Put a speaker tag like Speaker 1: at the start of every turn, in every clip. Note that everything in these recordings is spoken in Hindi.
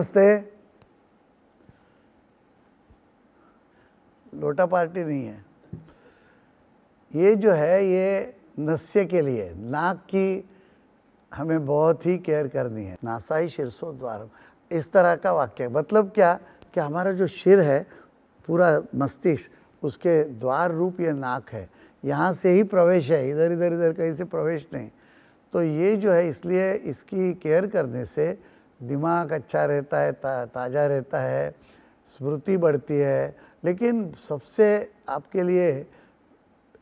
Speaker 1: नमस्ते लोटा पार्टी नहीं है ये जो है ये नस्य के लिए नाक की हमें बहुत ही केयर करनी है नासा ही शीर्षो द्वार इस तरह का वाक्य मतलब क्या कि हमारा जो शिर है पूरा मस्तिष्क उसके द्वार रूप ये नाक है यहाँ से ही प्रवेश है इधर इधर इधर कहीं से प्रवेश नहीं तो ये जो है इसलिए इसकी केयर करने से दिमाग अच्छा रहता है ता, ताज़ा रहता है स्मृति बढ़ती है लेकिन सबसे आपके लिए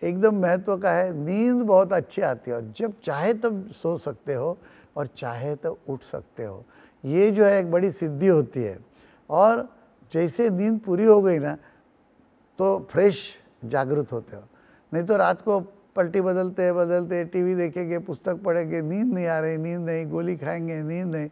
Speaker 1: एकदम महत्व का है नींद बहुत अच्छी आती है और जब चाहे तब सो सकते हो और चाहे तो उठ सकते हो ये जो है एक बड़ी सिद्धि होती है और जैसे नींद पूरी हो गई ना तो फ्रेश जागृत होते हो नहीं तो रात को पलटी बदलते बदलते टीवी देखेंगे पुस्तक पढ़ेंगे नींद नहीं आ रही नींद नहीं गोली खाएंगे नींद नहीं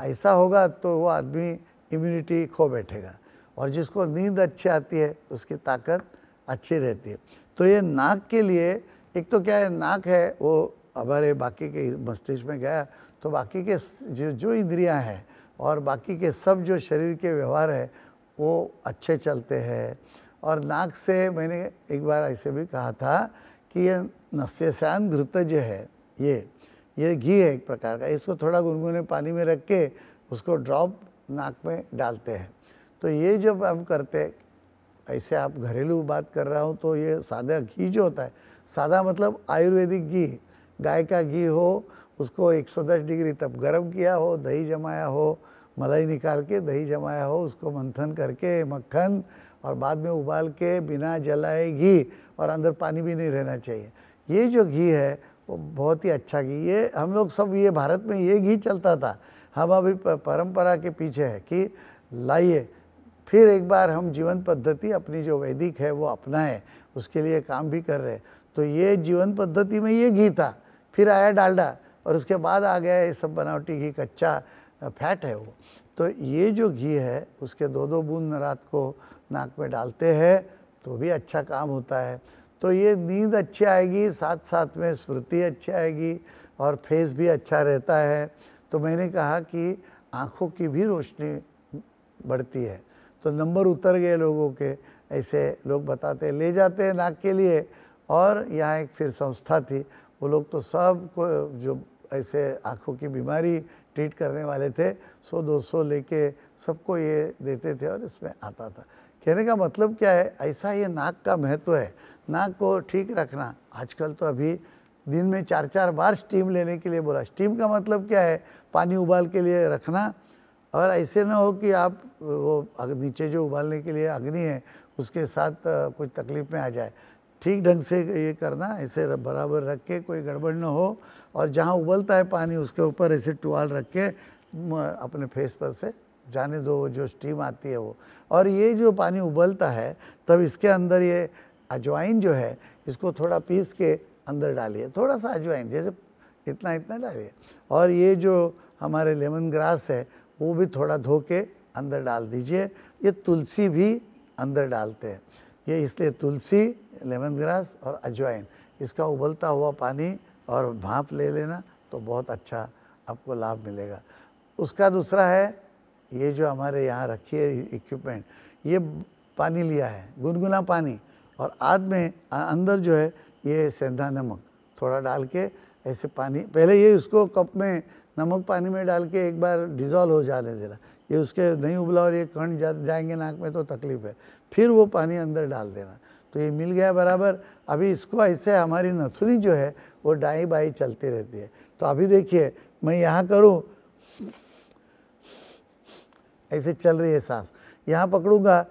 Speaker 1: ऐसा होगा तो वो आदमी इम्यूनिटी खो बैठेगा और जिसको नींद अच्छी आती है उसकी ताकत अच्छी रहती है तो ये नाक के लिए एक तो क्या है नाक है वो हमारे बाकी के मस्तिष्क में गया तो बाकी के जो जो इंद्रियाँ हैं और बाकी के सब जो शरीर के व्यवहार है वो अच्छे चलते हैं और नाक से मैंने एक बार ऐसे भी कहा था कि ये नस्यशान घृत जो है ये ये घी है एक प्रकार का इसको थोड़ा गुनगुने पानी में रख के उसको ड्रॉप नाक में डालते हैं तो ये जब हम करते ऐसे आप घरेलू बात कर रहा हूँ तो ये सादा घी जो होता है सादा मतलब आयुर्वेदिक घी गाय का घी हो उसको 110 डिग्री तब गर्म किया हो दही जमाया हो मलाई निकाल के दही जमाया हो उसको मंथन करके मक्खन और बाद में उबाल के बिना जलाए घी और अंदर पानी भी नहीं रहना चाहिए ये जो घी है वो बहुत ही अच्छा घी ये हम लोग सब ये भारत में ये घी चलता था हम अभी परंपरा के पीछे है कि लाइए फिर एक बार हम जीवन पद्धति अपनी जो वैदिक है वो अपनाएं उसके लिए काम भी कर रहे तो ये जीवन पद्धति में ये घी था फिर आया डालडा और उसके बाद आ गया ये सब बनावटी घी कच्चा फैट है वो तो ये जो घी है उसके दो दो बूंद रात को नाक में डालते हैं तो भी अच्छा काम होता है तो ये नींद अच्छी आएगी साथ साथ में स्मृति अच्छी आएगी और फेस भी अच्छा रहता है तो मैंने कहा कि आँखों की भी रोशनी बढ़ती है तो नंबर उतर गए लोगों के ऐसे लोग बताते हैं ले जाते हैं नाक के लिए और यहाँ एक फिर संस्था थी वो लोग तो सब को जो ऐसे आँखों की बीमारी ट्रीट करने वाले थे सौ दो सौ लेके सबको ये देते थे और इसमें आता था कहने का मतलब क्या है ऐसा ये नाक का महत्व है नाक को ठीक रखना आजकल तो अभी दिन में चार चार बार स्टीम लेने के लिए बोला स्टीम का मतलब क्या है पानी उबाल के लिए रखना और ऐसे ना हो कि आप वो नीचे जो उबालने के लिए अग्नि है उसके साथ कुछ तकलीफ में आ जाए ठीक ढंग से ये करना ऐसे बराबर रख के कोई गड़बड़ ना हो और जहाँ उबलता है पानी उसके ऊपर ऐसे टुआल रख के अपने फेस पर से जाने दो जो स्टीम आती है वो और ये जो पानी उबलता है तब इसके अंदर ये अजवाइन जो है इसको थोड़ा पीस के अंदर डालिए थोड़ा सा अजवाइन जैसे इतना इतना डालिए और ये जो हमारे लेमन ग्रास है वो भी थोड़ा धो के अंदर डाल दीजिए ये तुलसी भी अंदर डालते हैं ये इसलिए तुलसी लेमन ग्रास और अजवाइन इसका उबलता हुआ पानी और भाप ले लेना तो बहुत अच्छा आपको लाभ मिलेगा उसका दूसरा है ये जो हमारे यहाँ रखी है इक्विपमेंट ये पानी लिया है गुनगुना पानी और आद में अंदर जो है ये सेंधा नमक थोड़ा डाल के ऐसे पानी पहले ये उसको कप में नमक पानी में डाल के एक बार डिज़ोल्व हो जाने देना ये उसके नहीं उबला और ये कण जा, जाएंगे नाक में तो तकलीफ है फिर वो पानी अंदर डाल देना तो ये मिल गया बराबर अभी इसको ऐसे हमारी नथुनी जो है वो डाई बाई चलती रहती है तो अभी देखिए मैं यहाँ करूँ ऐसे चल रही है सांस यहाँ पकड़ूंगा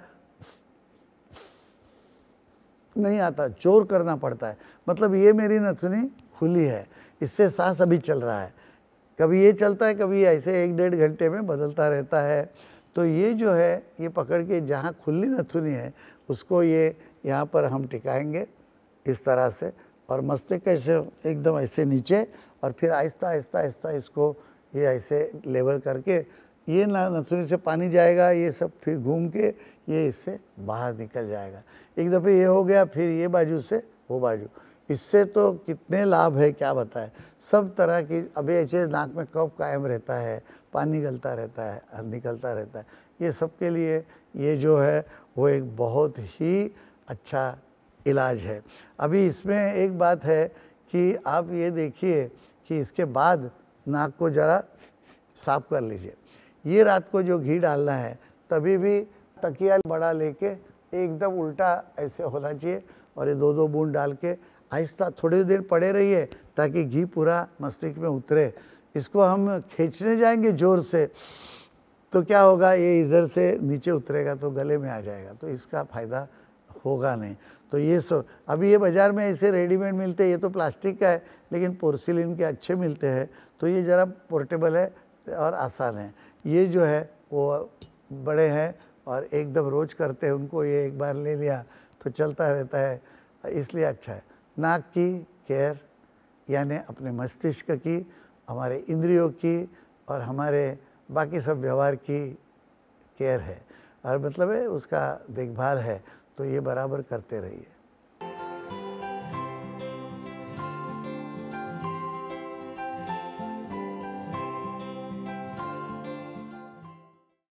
Speaker 1: नहीं आता चोर करना पड़ता है मतलब ये मेरी नथुनी खुली है इससे सांस अभी चल रहा है कभी ये चलता है कभी ऐसे एक डेढ़ घंटे में बदलता रहता है तो ये जो है ये पकड़ के जहाँ खुली नथुनी है उसको ये यहाँ पर हम टिकाएंगे इस तरह से और मस्तिष्क ऐसे एकदम ऐसे नीचे और फिर आहिस्ता आहिस्ता आहिस्ता इसको ये ऐसे लेवल करके ये ना से पानी जाएगा ये सब फिर घूम के ये इससे बाहर निकल जाएगा एक दफ़े ये हो गया फिर ये बाजू से वो बाजू इससे तो कितने लाभ है क्या बताएं सब तरह की अभी ऐसे नाक में कफ कायम रहता है पानी निकलता रहता है निकलता रहता है ये सब के लिए ये जो है वो एक बहुत ही अच्छा इलाज है अभी इसमें एक बात है कि आप ये देखिए कि इसके बाद नाक को ज़रा साफ कर लीजिए ये रात को जो घी डालना है तभी भी तकिया बड़ा लेके एकदम उल्टा ऐसे होना चाहिए और ये दो दो बूंद डाल के आहिस्ता थोड़ी देर पड़े रहिए ताकि घी पूरा मस्तिष्क में उतरे इसको हम खींचने जाएंगे ज़ोर से तो क्या होगा ये इधर से नीचे उतरेगा तो गले में आ जाएगा तो इसका फ़ायदा होगा नहीं तो ये सब अभी ये बाज़ार में ऐसे रेडीमेड मिलते हैं ये तो प्लास्टिक का है लेकिन पोर्सिलिन के अच्छे मिलते हैं तो ये ज़रा पोर्टेबल है और आसान है ये जो है वो बड़े हैं और एकदम रोज करते हैं उनको ये एक बार ले लिया तो चलता रहता है इसलिए अच्छा है नाक की केयर यानी अपने मस्तिष्क की हमारे इंद्रियों की और हमारे बाकी सब व्यवहार की केयर है और मतलब है उसका देखभाल है तो ये बराबर करते रहिए